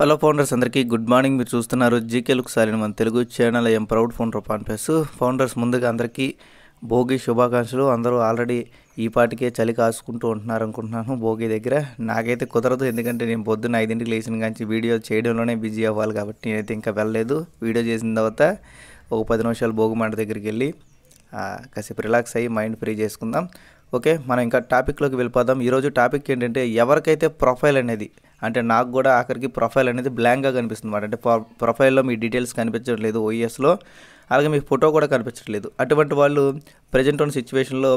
hello founders అందరికీ good morning మీరు చూస్తున్నారు జీకేలకు సారిన మన Telugu channel am proud founder పాన్పేస్ ఫౌండర్స్ ముందుగా అందరికీ భోగి శుభాకాంక్షలు అందరూ ఆల్రెడీ ఈ పాటికే చలి కాసుకుంటూ ఉంటున్నారు అనుకుంటున్నాను భోగి దగ్గర నాకైతే కుదరదు ఎందుకంటే నేను పొద్దున్న ఐదింటికి లేచిన కానీ వీడియో చేయడంలోనే బిజీ అవ్వాలి కాబట్టి నేనైతే ఇంకా వెళ్ళలేదు వీడియో చేసిన తర్వాత ఒక పది నిమిషాలు భోగి మంట దగ్గరికి వెళ్ళి కాసేపు రిలాక్స్ అయ్యి మైండ్ ఫ్రీ చేసుకుందాం ఓకే మనం ఇంకా టాపిక్లోకి వెళ్ళిపోదాం ఈరోజు టాపిక్ ఏంటంటే ఎవరికైతే ప్రొఫైల్ అనేది అంటే నాకు కూడా ఆఖరికి ప్రొఫైల్ అనేది బ్లాంక్గా కనిపిస్తుంది అనమాట అంటే ప్రొఫైల్లో మీ డీటెయిల్స్ కనిపించడం లేదు ఓఎస్లో e అలాగే మీ ఫోటో కూడా కనిపించట్లేదు అటువంటి వాళ్ళు ప్రజెంట్ ఉన్న సిచ్యువేషన్లో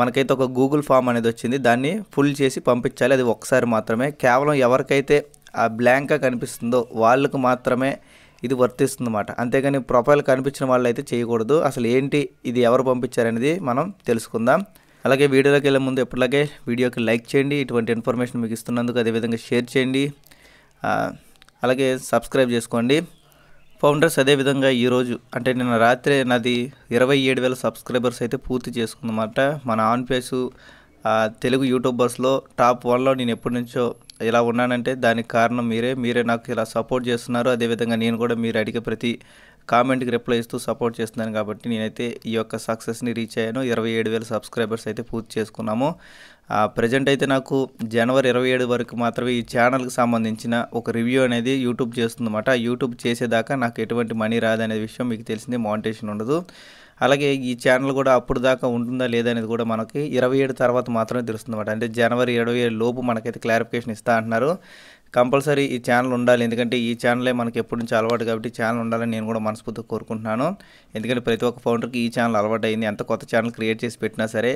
మనకైతే ఒక గూగుల్ ఫామ్ అనేది వచ్చింది దాన్ని ఫుల్ చేసి పంపించాలి అది ఒకసారి మాత్రమే కేవలం ఎవరికైతే ఆ బ్లాంక్గా కనిపిస్తుందో వాళ్ళకు మాత్రమే ఇది వర్తిస్తుందన్నమాట అంతేగాని ప్రొఫైల్ కనిపించిన వాళ్ళు అయితే చేయకూడదు అసలు ఏంటి ఇది ఎవరు పంపించారనేది మనం తెలుసుకుందాం అలాగే వీడియోలోకి వెళ్ళే ముందు ఎప్పటిలాగే వీడియోకి లైక్ చేయండి ఇటువంటి ఇన్ఫర్మేషన్ మీకు ఇస్తున్నందుకు అదేవిధంగా షేర్ చేయండి అలాగే సబ్స్క్రైబ్ చేసుకోండి ఫౌండర్స్ అదేవిధంగా ఈరోజు అంటే నిన్న రాత్రి నాది ఇరవై ఏడు వేల సబ్స్క్రైబర్స్ అయితే పూర్తి చేసుకుందన్నమాట మన ఆన్ పేసు తెలుగు యూట్యూబర్స్లో టాప్ వన్లో నేను ఎప్పటి నుంచో ఇలా ఉన్నానంటే దానికి కారణం మీరే మీరే నాకు ఇలా సపోర్ట్ చేస్తున్నారు అదేవిధంగా నేను కూడా మీరు అడిగే ప్రతి కామెంట్కి రిప్లై ఇస్తూ సపోర్ట్ చేస్తున్నాను కాబట్టి నేనైతే ఈ యొక్క సక్సెస్ని రీచ్ అయ్యాను ఇరవై ఏడు వేల సబ్స్క్రైబర్స్ అయితే పూర్తి చేసుకున్నాము ప్రజెంట్ అయితే నాకు జనవరి ఇరవై ఏడు వరకు మాత్రమే ఈ ఛానల్కి సంబంధించిన ఒక రివ్యూ అనేది యూట్యూబ్ చేస్తుందన్నమాట యూట్యూబ్ చేసేదాకా నాకు ఎటువంటి మనీ రాదనే విషయం మీకు తెలిసింది మానిటేషన్ ఉండదు అలాగే ఈ ఛానల్ కూడా అప్పుడు దాకా ఉంటుందా లేదా అనేది కూడా మనకి ఇరవై ఏడు తర్వాత మాత్రమే తెలుస్తుంది అంటే జనవరి ఇరవై ఏడు లోపు మనకైతే క్లారిఫికేషన్ ఇస్తా అంటున్నారు కంపల్సరీ ఈ ఛానల్ ఉండాలి ఎందుకంటే ఈ ఛానలే మనకి ఎప్పటి నుంచి అలవాటు కాబట్టి ఛానల్ ఉండాలని నేను కూడా మనస్ఫూర్తిగా కోరుకుంటున్నాను ఎందుకంటే ప్రతి ఒక్క ఫౌండర్కి ఈ ఛానల్ అలవాటు అయింది ఎంత కొత్త ఛానల్ క్రియేట్ చేసి పెట్టినా సరే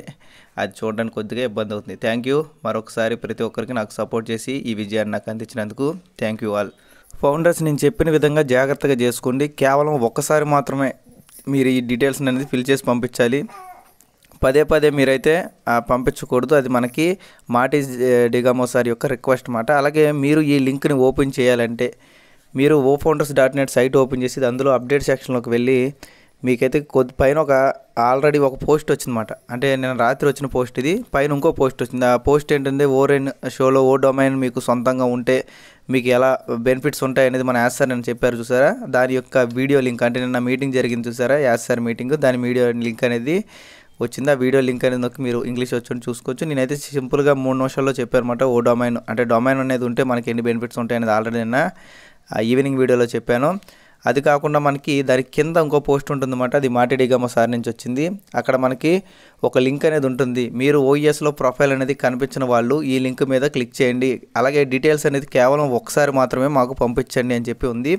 అది చూడడానికి కొద్దిగా ఇబ్బంది అవుతుంది థ్యాంక్ యూ మరొకసారి ప్రతి ఒక్కరికి నాకు సపోర్ట్ చేసి ఈ విజయాన్ని నాకు అందించినందుకు థ్యాంక్ యూ ఆల్ ఫౌండర్స్ నేను చెప్పిన విధంగా జాగ్రత్తగా చేసుకోండి కేవలం ఒక్కసారి మాత్రమే మీరు ఈ డీటెయిల్స్ అనేది ఫిల్ చేసి పంపించాలి పదే పదే మీరైతే పంపించకూడదు అది మనకి మాటి డిగామో సార్ యొక్క రిక్వెస్ట్ మాట అలాగే మీరు ఈ లింక్ని ఓపెన్ చేయాలంటే మీరు O founders dot net site open చేసి అందులో అప్డేట్ సెక్షన్లోకి వెళ్ళి మీకైతే కొద్ది పైన ఒక ఆల్రెడీ ఒక పోస్ట్ వచ్చిందన్నమాట అంటే నేను రాత్రి వచ్చిన పోస్ట్ ఇది పైన ఇంకో పోస్ట్ వచ్చింది ఆ పోస్ట్ ఏంటంటే ఓరెన్ షోలో ఓ డొమైన్ మీకు సొంతంగా ఉంటే మీకు ఎలా బెనిఫిట్స్ ఉంటాయి అనేది మన యాస్ సార్ నేను చెప్పారు చూసారా దాని యొక్క వీడియో లింక్ అంటే నిన్న మీటింగ్ జరిగింది చూసారా యాస్ సార్ మీటింగ్ దాని వీడియో లింక్ అనేది వచ్చింది ఆ వీడియో లింక్ అనేది నొక్కి మీరు ఇంగ్లీష్ వచ్చి చూసుకోవచ్చు నేనైతే సింపుల్గా మూడు నిమిషాల్లో అనమాట ఓ డొమైన్ అంటే డొమైన్ అనేది ఉంటే మనకి ఎన్ని బెనిఫిట్స్ ఉంటాయనేది ఆల్రెడీ నిన్న ఈవినింగ్ వీడియోలో చెప్పాను అది కాకుండా మనకి దాని కింద ఇంకో పోస్ట్ ఉంటుందన్నమాట అది మాటిడిగమ్మ సార్ నుంచి వచ్చింది అక్కడ మనకి ఒక లింక్ అనేది ఉంటుంది మీరు ఓఎస్లో ప్రొఫైల్ అనేది కనిపించిన వాళ్ళు ఈ లింక్ మీద క్లిక్ చేయండి అలాగే డీటెయిల్స్ అనేది కేవలం ఒకసారి మాత్రమే మాకు పంపించండి అని చెప్పి ఉంది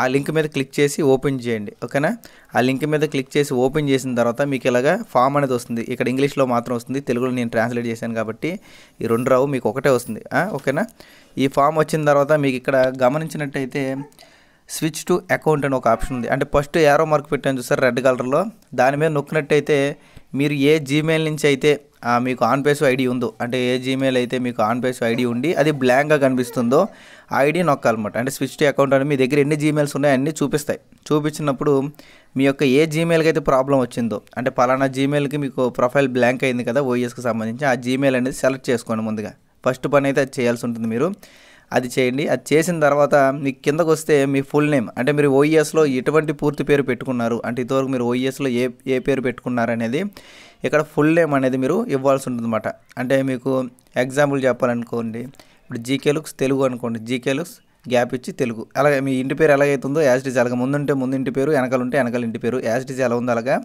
ఆ లింక్ మీద క్లిక్ చేసి ఓపెన్ చేయండి ఓకేనా ఆ లింక్ మీద క్లిక్ చేసి ఓపెన్ చేసిన తర్వాత మీకు ఇలాగా ఫామ్ అనేది వస్తుంది ఇక్కడ ఇంగ్లీష్లో మాత్రం వస్తుంది తెలుగులో నేను ట్రాన్స్లేట్ చేశాను కాబట్టి ఈ రెండు రావు మీకు ఒకటే వస్తుంది ఓకేనా ఈ ఫామ్ వచ్చిన తర్వాత మీకు ఇక్కడ గమనించినట్టయితే స్విచ్ టు అకౌంట్ అని ఒక ఆప్షన్ ఉంది అంటే ఫస్ట్ ఏరో మార్క్ పెట్టాను చూసారు రెడ్ కలర్లో దాని మీద నొక్కినట్టయితే మీరు ఏ జీమెయిల్ నుంచి అయితే మీకు ఆన్ పేస్ ఐడి ఉందో అంటే ఏ జీమెయిల్ అయితే మీకు ఆన్ పేస్ ఐడి ఉండి అది బ్లాంక్గా కనిపిస్తుందో ఐడి నొక్కాలన్నమాట అంటే స్విచ్ అకౌంట్ అని మీ దగ్గర ఎన్ని జీమెయిల్స్ ఉన్నాయో అన్నీ చూపిస్తాయి చూపించినప్పుడు మీ యొక్క ఏ జీమెయిల్కి అయితే ప్రాబ్లం వచ్చిందో అంటే పలానా జీమెయిల్కి మీకు ప్రొఫైల్ బ్లాంక్ అయింది కదా ఓఎస్కి e సంబంధించి ఆ జీమెయిల్ అనేది సెలెక్ట్ చేసుకోండి ముందుగా ఫస్ట్ పని అయితే చేయాల్సి ఉంటుంది మీరు అది చేయండి అది చేసిన తర్వాత మీకు కిందకు వస్తే మీ ఫుల్ నేమ్ అంటే మీరు ఓఈఎస్లో ఎటువంటి పూర్తి పేరు పెట్టుకున్నారు అంటే ఇంతవరకు మీరు ఓఈఎస్లో ఏ ఏ పేరు పెట్టుకున్నారు అనేది ఇక్కడ ఫుల్ నేమ్ అనేది మీరు ఇవ్వాల్సి ఉంటుందన్నమాట అంటే మీకు ఎగ్జాంపుల్ చెప్పాలనుకోండి ఇప్పుడు జీకే లుక్స్ తెలుగు అనుకోండి జీకే లుక్స్ గ్యాప్ ఇచ్చి తెలుగు అలాగే మీ ఇంటి పేరు ఎలాగైతుందో యాజ్ ఇట్ ఇస్ అలాగే ముందుంటే ముందు ఇంటి పేరు వెనకాలంటే వెనకాల ఇంటి పేరు యాజ్ ఇట్ ఇస్ ఎలా ఉందో అలాగా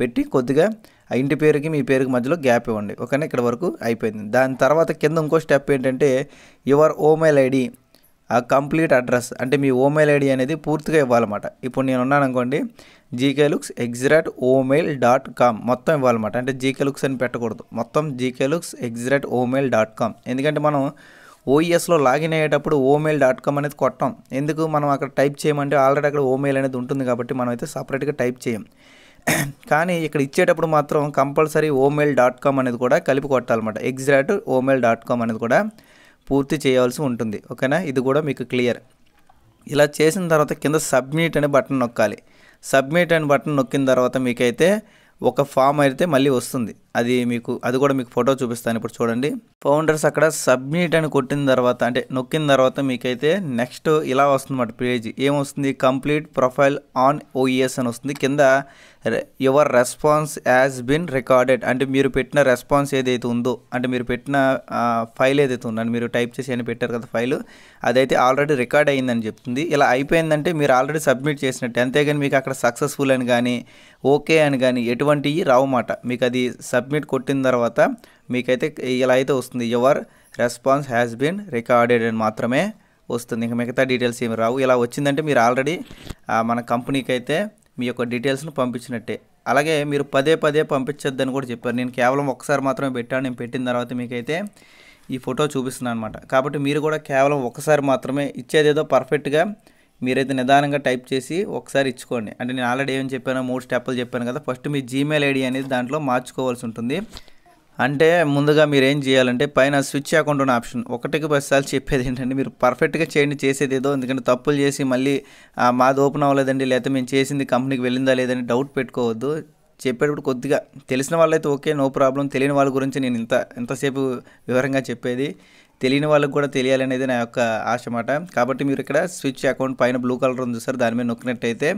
పెట్టి కొద్దిగా ఇంటి పేరుకి మీ పేరుకి మధ్యలో గ్యాప్ ఇవ్వండి ఓకేనా ఇక్కడ వరకు అయిపోయింది దాని తర్వాత కింద ఇంకో స్టెప్ ఏంటంటే యువర్ ఓమెయిల్ ఐడి ఆ కంప్లీట్ అడ్రస్ అంటే మీ ఓమెయిల్ ఐడి అనేది పూర్తిగా ఇవ్వాలన్నమాట ఇప్పుడు నేను ఉన్నాను అనుకోండి GK looks at the rate email dot com మొత్తం ఇవ్వాలన్నమాట అంటే జీకే లుక్స్ అని పెట్టకూడదు మొత్తం GK looks at the rate email dot com ఎందుకంటే మనం ఓఈఎస్లో లాగిన్ అయ్యేటప్పుడు ఓమెయిల్ డాట్ కామ్ అనేది కొట్టాం ఎందుకు మనం అక్కడ టైప్ చేయమంటే ఆల్రెడీ అక్కడ ఓమెయిల్ అనేది ఉంటుంది కాబట్టి మనం అయితే సపరేట్గా టైప్ చేయం కానీ ఇక్కడ ఇచ్చేటప్పుడు మాత్రం కంపల్సరీ ఓమెయిల్ డాట్ కామ్ అనేది కూడా కలిపి కొట్టాలన్నమాట ఎగ్జాక్ట్ ఓమెయిల్ డాట్ కామ్ అనేది కూడా పూర్తి చేయాల్సి ఉంటుంది ఓకేనా ఇది కూడా మీకు క్లియర్ ఇలా చేసిన తర్వాత కింద సబ్మిట్ అనే బటన్ నొక్కాలి సబ్మిట్ అనే బటన్ నొక్కిన తర్వాత మీకైతే ఒక ఫామ్ అయితే మళ్ళీ వస్తుంది అది మీకు అది కూడా మీకు ఫోటో చూపిస్తాను ఇప్పుడు చూడండి ఫౌండర్స్ అక్కడ సబ్మిట్ అని కొట్టిన తర్వాత అంటే నొక్కిన తర్వాత మీకైతే నెక్స్ట్ ఇలా వస్తుందన్నమాట పేజ్ ఏమొస్తుంది కంప్లీట్ ప్రొఫైల్ ఆన్ ఓఈఎస్ అని వస్తుంది కింద your response has been recorded అంటే మీరు పెట్టిన రెస్పాన్స్ ఏదైతే ఉందో అంటే మీరు పెట్టిన ఫైల్ ఏదైతే ఉందని మీరు టైప్ చేసి అని పెట్టారు కదా ఫైల్ అదైతే ఆల్రెడీ రికార్డ్ అయ్యిందని చెప్తుంది ఇలా అయిపోయిందంటే మీరు ఆల్రెడీ సబ్మిట్ చేసినట్టు అంతేగాని మీకు అక్కడ సక్సెస్ఫుల్ అని కానీ ఓకే అని కానీ ఎటువంటివి రావు మాట మీకు అది సబ్మిట్ కొట్టిన తర్వాత మీకైతే ఇలా అయితే వస్తుంది your response has been recorded అని మాత్రమే వస్తుంది ఇంకా మిగతా డీటెయిల్స్ ఏమి రావు ఇలా వచ్చిందంటే మీరు ఆల్రెడీ మన కంపెనీకి అయితే మీ యొక్క డీటెయిల్స్ను పంపించినట్టే అలాగే మీరు పదే పదే పంపించొద్దని కూడా చెప్పారు నేను కేవలం ఒకసారి మాత్రమే పెట్టాను నేను పెట్టిన తర్వాత మీకైతే ఈ ఫోటో చూపిస్తున్నాను అనమాట కాబట్టి మీరు కూడా కేవలం ఒకసారి మాత్రమే ఇచ్చేదేదో పర్ఫెక్ట్గా మీరైతే నిదానంగా టైప్ చేసి ఒకసారి ఇచ్చుకోండి అంటే నేను ఆల్రెడీ ఏం చెప్పాను మూడు స్టెప్పులు చెప్పాను కదా ఫస్ట్ మీ జీమెయిల్ ఐడి అనేది దాంట్లో మార్చుకోవాల్సి ఉంటుంది అంటే ముందుగా మీరు ఏం చేయాలంటే పైన స్విచ్ అకౌంట్ ఉన్న ఆప్షన్ ఒకటికి పదిసార్లు చెప్పేది ఏంటంటే మీరు పర్ఫెక్ట్గా చేయండి చేసేది ఏదో ఎందుకంటే తప్పులు చేసి మళ్ళీ మాది ఓపెన్ అవ్వలేదండి లేకపోతే మేము చేసింది కంపెనీకి వెళ్ళిందా లేదని డౌట్ పెట్టుకోవద్దు చెప్పేటప్పుడు కొద్దిగా తెలిసిన వాళ్ళైతే ఓకే నో ప్రాబ్లం తెలియని వాళ్ళ గురించి నేను ఇంత ఎంతసేపు వివరంగా చెప్పేది తెలియని వాళ్ళకి కూడా తెలియాలనేది నా యొక్క ఆశమాట కాబట్టి మీరు ఇక్కడ స్విచ్ అకౌంట్ పైన బ్లూ కలర్ ఉంది సార్ దాని మీద నొక్కినట్టయితే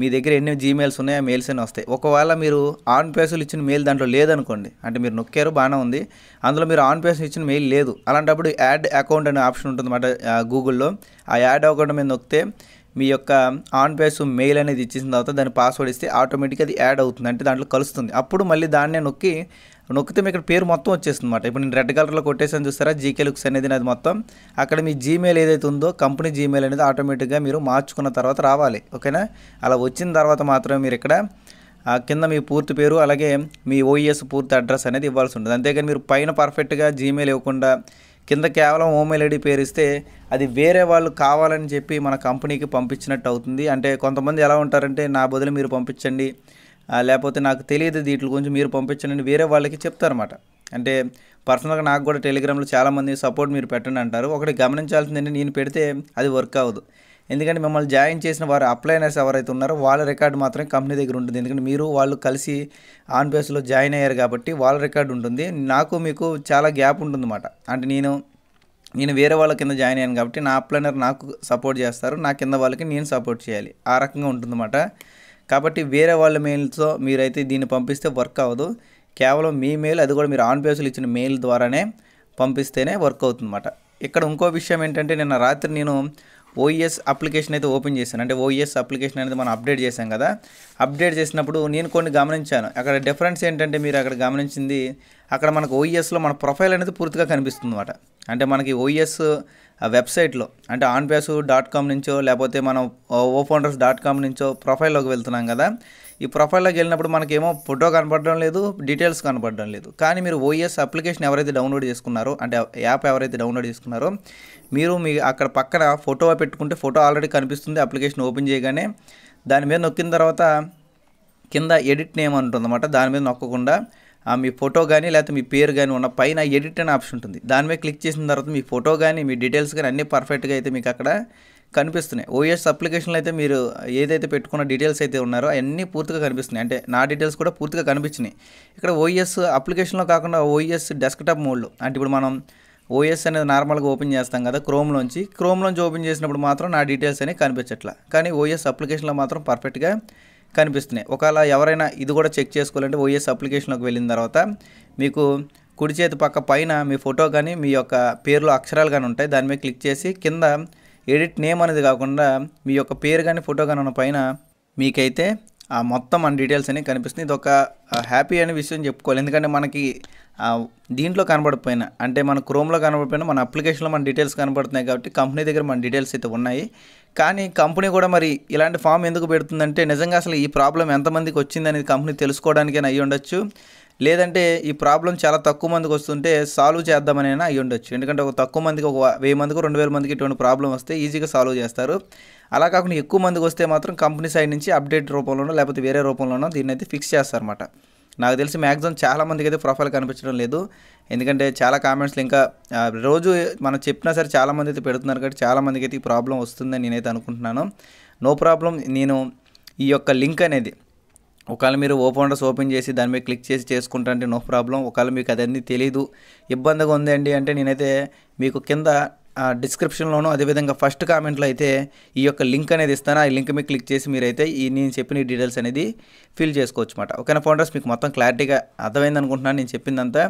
మీ దగ్గర ఎన్ని జీమెయిల్స్ ఉన్నాయో ఆ మెయిల్స్ అని వస్తాయి ఒకవేళ మీరు ఆన్ పేసులు ఇచ్చిన మెయిల్ దాంట్లో లేదనుకోండి అంటే మీరు నొక్కారు బాగానే ఉంది అందులో మీరు ఆన్ పేస్ ఇచ్చిన మెయిల్ లేదు అలాంటప్పుడు యాడ్ అకౌంట్ అనే ఆప్షన్ ఉంటుంది అన్నమాట గూగుల్లో ఆ యాడ్ అకౌంట్ మీద నొక్కితే మీ యొక్క ఆన్ పేస్ మెయిల్ అనేది ఇచ్చేసిన తర్వాత దాని పాస్వర్డ్ ఇస్తే ఆటోమేటిక్గా అది యాడ్ అవుతుంది అంటే దాంట్లో కలుస్తుంది అప్పుడు మళ్ళీ దాన్నే నొక్కి నొక్కితే మీకు ఇక్కడ పేరు మొత్తం వచ్చేస్తుంది అనమాట ఇప్పుడు నేను రెడ్ కలర్లో కొట్టేసాను చూస్తారా జీకే లుక్స్ అనేది అది మొత్తం అక్కడ మీ జీమెయిల్ ఏదైతే ఉందో కంపెనీ జీమెయిల్ అనేది ఆటోమేటిక్గా మీరు మార్చుకున్న తర్వాత రావాలి ఓకేనా అలా వచ్చిన తర్వాత మాత్రమే మీరు ఇక్కడ కింద మీ పూర్తి పేరు అలాగే మీ ఓఈఎస్ e పూర్తి అడ్రస్ అనేది ఇవ్వాల్సి ఉంటుంది అంతేకాని మీరు పైన పర్ఫెక్ట్గా జీమెయిల్ ఇవ్వకుండా కింద కేవలం ఓమెయిల్ ఐడి పేరు ఇస్తే అది వేరే వాళ్ళు కావాలని చెప్పి మన కంపెనీకి పంపించినట్టు అవుతుంది అంటే కొంతమంది ఎలా ఉంటారంటే నా బదులు మీరు పంపించండి లేకపోతే నాకు తెలియదు దీంట్లో గురించి మీరు పంపించండి వేరే వాళ్ళకి చెప్తారన్నమాట అంటే పర్సనల్గా నాకు కూడా టెలిగ్రామ్లో చాలామంది సపోర్ట్ మీరు పెట్టండి అంటారు ఒకటి గమనించాల్సింది నేను పెడితే అది వర్క్ అవ్వదు ఎందుకంటే మిమ్మల్ని జాయిన్ చేసిన వారు అప్లైనర్స్ ఎవరైతే ఉన్నారో వాళ్ళ రికార్డు మాత్రమే కంపెనీ దగ్గర ఉంటుంది ఎందుకంటే మీరు వాళ్ళు కలిసి ఆన్ బేస్లో జాయిన్ అయ్యారు కాబట్టి వాళ్ళ రికార్డు ఉంటుంది నాకు మీకు చాలా గ్యాప్ ఉంటుందన్నమాట అంటే నేను నేను వేరే వాళ్ళ కింద జాయిన్ అయ్యాను కాబట్టి నా అప్లైనర్ నాకు సపోర్ట్ చేస్తారు నా కింద వాళ్ళకి నేను సపోర్ట్ చేయాలి ఆ రకంగా ఉంటుందన్నమాట కాబట్టి వేరే వాళ్ళ మెయిల్తో మీరైతే దీన్ని పంపిస్తే వర్క్ అవ్వదు కేవలం మీ మెయిల్ అది కూడా మీరు ఆన్ పేసులు ఇచ్చిన మెయిల్ ద్వారానే పంపిస్తేనే వర్క్ అవుతుందన్నమాట ఇక్కడ ఇంకో విషయం ఏంటంటే నిన్న రాత్రి నేను ఓఈఎస్ అప్లికేషన్ e అయితే ఓపెన్ చేశాను అంటే ఓఈఎస్ అప్లికేషన్ e అనేది మనం అప్డేట్ చేశాం కదా అప్డేట్ చేసినప్పుడు నేను కొన్ని గమనించాను అక్కడ డిఫరెన్స్ ఏంటంటే మీరు అక్కడ గమనించింది అక్కడ మనకు ఓఈఎస్లో e మన ప్రొఫైల్ అనేది పూర్తిగా కనిపిస్తుంది అంటే మనకి ఓఈఎస్ ఆ వెబ్సైట్లో అంటే ఆన్పేసు డాట్ కామ్ నుంచో లేకపోతే మనం ఓ ఫౌండర్స్ డాట్ కామ్ నుంచో ప్రొఫైల్లోకి వెళ్తున్నాం కదా ఈ ప్రొఫైల్లోకి వెళ్ళినప్పుడు మనకేమో ఫోటో కనపడడం లేదు డీటెయిల్స్ కనపడడం లేదు కానీ మీరు ఓఎస్ అప్లికేషన్ ఎవరైతే డౌన్లోడ్ చేసుకున్నారో అంటే యాప్ ఎవరైతే డౌన్లోడ్ చేసుకున్నారో మీరు మీ అక్కడ పక్కన ఫోటో పెట్టుకుంటే ఫోటో ఆల్రెడీ కనిపిస్తుంది అప్లికేషన్ ఓపెన్ చేయగానే దాని మీద నొక్కిన తర్వాత కింద ఎడిట్ నేమ్ అంటుందన్నమాట దాని మీద నొక్కకుండా మీ ఫోటో కానీ లేకపోతే మీ పేరు కానీ ఉన్న పైన ఎడిట్ అనే ఆప్షన్ ఉంటుంది దాని మీద క్లిక్ చేసిన తర్వాత మీ ఫోటో కానీ మీ డీటెయిల్స్ కానీ అన్నీ పర్ఫెక్ట్గా అయితే మీకు అక్కడ కనిపిస్తున్నాయి ఓఎస్ అప్లికేషన్లో అయితే మీరు ఏదైతే పెట్టుకున్న డీటెయిల్స్ అయితే ఉన్నారో అవన్నీ పూర్తిగా కనిపిస్తున్నాయి అంటే నా డీటెయిల్స్ కూడా పూర్తిగా కనిపించినాయి ఇక్కడ ఓఎస్ అప్లికేషన్లో కాకుండా ఓఎస్ డెస్క్టాప్ మోడ్లో అంటే ఇప్పుడు మనం ఓఎస్ అనేది నార్మల్గా ఓపెన్ చేస్తాం కదా క్రోమ్లోంచి క్రోమ్లోంచి ఓపెన్ చేసినప్పుడు మాత్రం నా డీటెయిల్స్ అనేవి కనిపించట్లా కానీ ఓఎస్ అప్లికేషన్లో మాత్రం పర్ఫెక్ట్గా కనిపిస్తున్నాయి ఒకవేళ ఎవరైనా ఇది కూడా చెక్ చేసుకోవాలంటే ఓఎస్ అప్లికేషన్లోకి వెళ్ళిన తర్వాత మీకు కుడి చేతి పక్క పైన మీ ఫోటో కానీ మీ యొక్క పేర్లు అక్షరాలు కానీ ఉంటాయి దాని మీద క్లిక్ చేసి కింద ఎడిట్ నేమ్ అనేది కాకుండా మీ యొక్క పేరు కానీ ఫోటో కానీ ఉన్న పైన మీకైతే మొత్తం మన డీటెయిల్స్ అనేవి కనిపిస్తుంది ఇది ఒక హ్యాపీ అనే విషయం చెప్పుకోవాలి ఎందుకంటే మనకి దీంట్లో కనబడిపోయినా అంటే మన క్రోమ్లో కనబడిపోయినా మన అప్లికేషన్లో మన డీటెయిల్స్ కనబడుతున్నాయి కాబట్టి కంపెనీ దగ్గర మన డీటెయిల్స్ అయితే ఉన్నాయి కానీ కంపెనీ కూడా మరి ఇలాంటి ఫామ్ ఎందుకు పెడుతుందంటే నిజంగా అసలు ఈ ప్రాబ్లం ఎంతమందికి వచ్చింది అనేది కంపెనీ తెలుసుకోవడానికైనా అయ్యి ఉండొచ్చు లేదంటే ఈ ప్రాబ్లం చాలా తక్కువ మందికి వస్తుంటే సాల్వ్ చేద్దామనైనా అయ్యి ఉండొచ్చు ఎందుకంటే ఒక తక్కువ మందికి ఒక వెయ్యి మందికి రెండు వేల మందికి ఇటువంటి ప్రాబ్లం వస్తే ఈజీగా సాల్వ్ చేస్తారు అలా కాకుండా ఎక్కువ మందికి వస్తే మాత్రం కంపెనీ సైడ్ నుంచి అప్డేట్ రూపంలోనో లేకపోతే వేరే రూపంలోనో దీన్ని అయితే ఫిక్స్ చేస్తారన్నమాట నాకు తెలిసి మ్యాక్సిమం చాలా మందికి అయితే ప్రొఫైల్ కనిపించడం లేదు ఎందుకంటే చాలా కామెంట్స్లు ఇంకా రోజు మనం చెప్పినా సరే చాలామంది అయితే పెడుతున్నారు కాబట్టి చాలామందికి అయితే ఈ ప్రాబ్లం వస్తుందని నేనైతే అనుకుంటున్నాను నో ప్రాబ్లం నేను ఈ యొక్క లింక్ అనేది ఒకవేళ మీరు ఓపెనర్స్ ఓపెన్ చేసి దాని మీద క్లిక్ చేసి చేసుకుంటారంటే నో ప్రాబ్లం ఒకవేళ మీకు అదన్నీ తెలియదు ఇబ్బందిగా ఉందండి అంటే నేనైతే మీకు కింద డిస్క్రిప్షన్లోనూ అదేవిధంగా ఫస్ట్ కామెంట్లో అయితే ఈ యొక్క లింక్ అనేది ఇస్తాను ఆ లింక్ మీద క్లిక్ చేసి మీరైతే ఈ నేను చెప్పిన డీటెయిల్స్ అనేది ఫిల్ చేసుకోవచ్చు అనమాట ఓకేనా ఫౌండర్స్ మీకు మొత్తం క్లారిటీగా అర్థమైంది అనుకుంటున్నాను నేను చెప్పిందంతా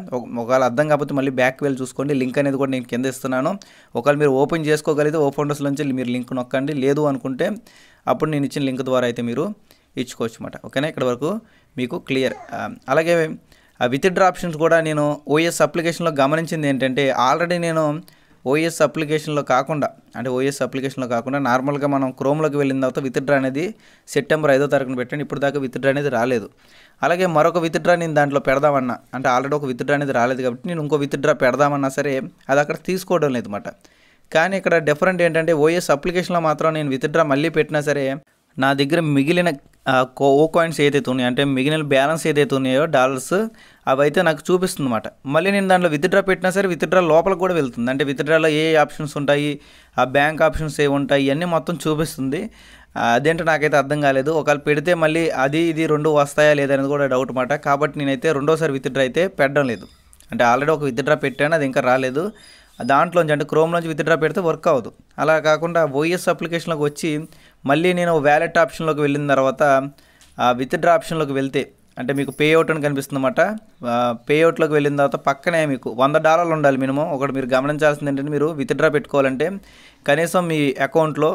ఒకవేళ అర్థం కాకపోతే మళ్ళీ బ్యాక్ వెళ్ళి చూసుకోండి లింక్ అనేది కూడా నేను కింద ఇస్తున్నాను ఒకవేళ మీరు ఓపెన్ చేసుకోగలిగితే ఓ ఫౌండర్స్ నుంచి మీరు లింక్ నొక్కండి లేదు అనుకుంటే అప్పుడు నేను ఇచ్చిన లింక్ ద్వారా అయితే మీరు ఇచ్చుకోవచ్చు అనమాట ఓకేనా ఇక్కడ వరకు మీకు క్లియర్ అలాగే విత్డ్రా ఆప్షన్స్ కూడా నేను ఓఎస్ అప్లికేషన్లో గమనించింది ఏంటంటే ఆల్రెడీ నేను ఓఎస్ అప్లికేషన్లో కాకుండా అంటే ఓఎస్ అప్లికేషన్లో కాకుండా నార్మల్గా మనం క్రోమ్లోకి వెళ్ళిన తర్వాత విత్డ్రా అనేది సెప్టెంబర్ ఐదో తారీఖున పెట్టండి ఇప్పుడు దాకా విత్డ్రా అనేది రాలేదు అలాగే మరొక విత్డ్రా నేను దాంట్లో పెడదామన్నా అంటే ఆల్రెడీ ఒక విత్డ్రా అనేది రాలేదు కాబట్టి నేను ఇంకో విత్డ్రా పెడదామన్నా సరే అది అక్కడ తీసుకోవడం లేదు అనమాట కానీ ఇక్కడ డిఫరెంట్ ఏంటంటే ఓఎస్ అప్లికేషన్లో మాత్రం నేను విత్డ్రా మళ్ళీ పెట్టినా సరే నా దగ్గర మిగిలిన ఓ కాయిన్స్ ఏదైతే ఉన్నాయో అంటే మిగిలిన బ్యాలెన్స్ ఏదైతే ఉన్నాయో డాలర్స్ అవి అయితే నాకు చూపిస్తుంది అనమాట మళ్ళీ నేను దాంట్లో విత్డ్రా పెట్టినా సరే విత్డ్రా లోపలికి కూడా వెళ్తుంది అంటే విత్డ్రాలో ఏ ఆప్షన్స్ ఉంటాయి ఆ బ్యాంక్ ఆప్షన్స్ ఏ ఉంటాయి ఇవన్నీ మొత్తం చూపిస్తుంది అదేంటో నాకైతే అర్థం కాలేదు ఒకవేళ పెడితే మళ్ళీ అది ఇది రెండు వస్తాయా లేదనేది కూడా డౌట్ అనమాట కాబట్టి నేనైతే రెండోసారి విత్డ్రా అయితే పెట్టడం లేదు అంటే ఆల్రెడీ ఒక విత్డ్రా పెట్టాను అది ఇంకా రాలేదు దాంట్లోంచి అంటే నుంచి విత్డ్రా పెడితే వర్క్ అవ్వదు అలా కాకుండా ఓఎస్ అప్లికేషన్లోకి e వచ్చి మళ్ళీ నేను వ్యాలెట్ ఆప్షన్లోకి వెళ్ళిన తర్వాత ఆ విత్డ్రా ఆప్షన్లోకి వెళ్తే అంటే మీకు పే అవుట్ అని కనిపిస్తుంది అనమాట పే అవుట్లోకి వెళ్ళిన తర్వాత పక్కనే మీకు వంద డాలర్లు ఉండాలి మినిమం ఒకటి మీరు గమనించాల్సింది ఏంటంటే మీరు విత్డ్రా పెట్టుకోవాలంటే కనీసం మీ అకౌంట్లో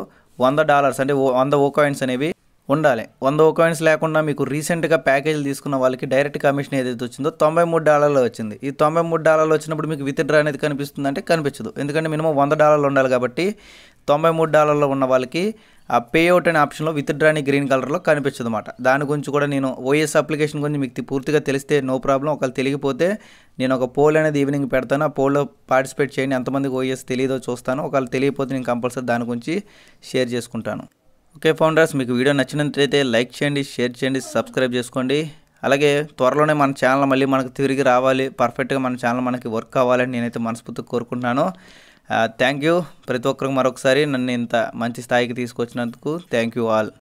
వంద డాలర్స్ అంటే వంద ఓ కాయిన్స్ అనేవి ఉండాలి వంద కాయిన్స్ లేకుండా మీకు రీసెంట్గా ప్యాకేజీలు తీసుకున్న వాళ్ళకి డైరెక్ట్ కమిషన్ ఏదైతే వచ్చిందో తొంభై మూడు డాలర్లు వచ్చింది ఈ తొంభై మూడు డాలర్లు వచ్చినప్పుడు మీకు విత్ డ్రా అనేది కనిపిస్తుంది అంటే కనిపించదు ఎందుకంటే మినిమం వంద డాలర్లు ఉండాలి కాబట్టి తొంభై మూడు డాలర్లో ఉన్న వాళ్ళకి ఆ అవుట్ అనే ఆప్షన్లో విత్ అని గ్రీన్ కలర్లో కనిపించదు అనమాట దాని గురించి కూడా నేను ఓఎస్ అప్లికేషన్ గురించి మీకు పూర్తిగా తెలిస్తే నో ప్రాబ్లం ఒకవేళ తెలియకపోతే నేను ఒక పోల్ అనేది ఈవినింగ్ పెడతాను ఆ పోల్లో పార్టిసిపేట్ చేయండి ఎంతమందికి ఓఎస్ తెలియదో చూస్తాను ఒకవేళ తెలియకపోతే నేను కంపల్సరీ దాని గురించి షేర్ చేసుకుంటాను ఓకే ఫౌండర్స్ మీకు వీడియో నచ్చినట్లయితే లైక్ చేయండి షేర్ చేయండి సబ్స్క్రైబ్ చేసుకోండి అలాగే త్వరలోనే మన ఛానల్ మళ్ళీ మనకు తిరిగి రావాలి పర్ఫెక్ట్గా మన ఛానల్ మనకి వర్క్ కావాలని నేనైతే మనస్ఫూర్తిగా కోరుకుంటున్నాను థ్యాంక్ యూ ప్రతి ఒక్కరికి మరొకసారి నన్ను ఇంత మంచి స్థాయికి తీసుకొచ్చినందుకు థ్యాంక్ యూ ఆల్